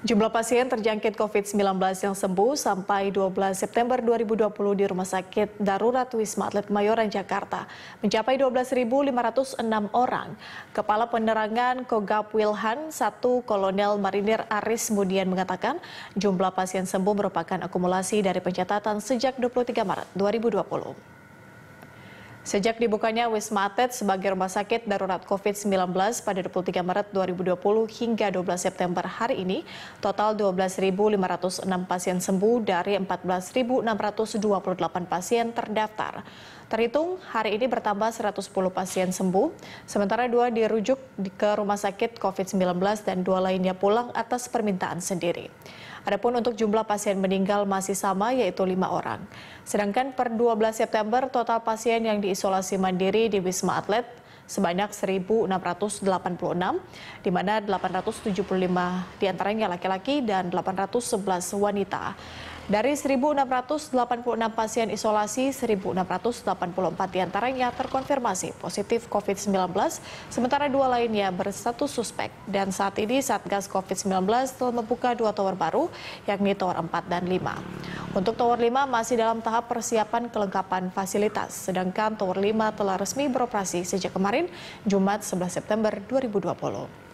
Jumlah pasien terjangkit COVID-19 yang sembuh sampai 12 September 2020 di Rumah Sakit Darurat Wisma Atlet Mayoran Jakarta mencapai 12.506 orang. Kepala Penerangan Kogap Wilhan 1 Kolonel Marinir Aris Mudian mengatakan jumlah pasien sembuh merupakan akumulasi dari pencatatan sejak 23 Maret 2020. Sejak dibukanya Wisma Atlet sebagai rumah sakit darurat COVID-19 pada 23 Maret 2020 hingga 12 September hari ini, total 12.506 pasien sembuh dari 14.628 pasien terdaftar. Terhitung hari ini bertambah 110 pasien sembuh, sementara dua dirujuk ke rumah sakit COVID-19 dan dua lainnya pulang atas permintaan sendiri. Adapun untuk jumlah pasien meninggal masih sama yaitu lima orang. Sedangkan per 12 September total pasien yang diisolasi isolasi mandiri di Wisma Atlet sebanyak 1.686, di mana 875 diantaranya laki-laki dan 811 wanita. Dari 1.686 pasien isolasi, 1.684 diantaranya terkonfirmasi positif COVID-19, sementara dua lainnya bersatu suspek. Dan saat ini Satgas COVID-19 telah membuka dua tower baru, yakni tower 4 dan 5. Untuk Tower 5 masih dalam tahap persiapan kelengkapan fasilitas, sedangkan Tower 5 telah resmi beroperasi sejak kemarin, Jumat 11 September 2020.